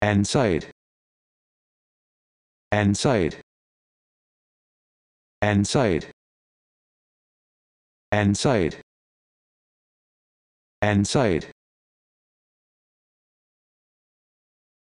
and side and side and side and side and side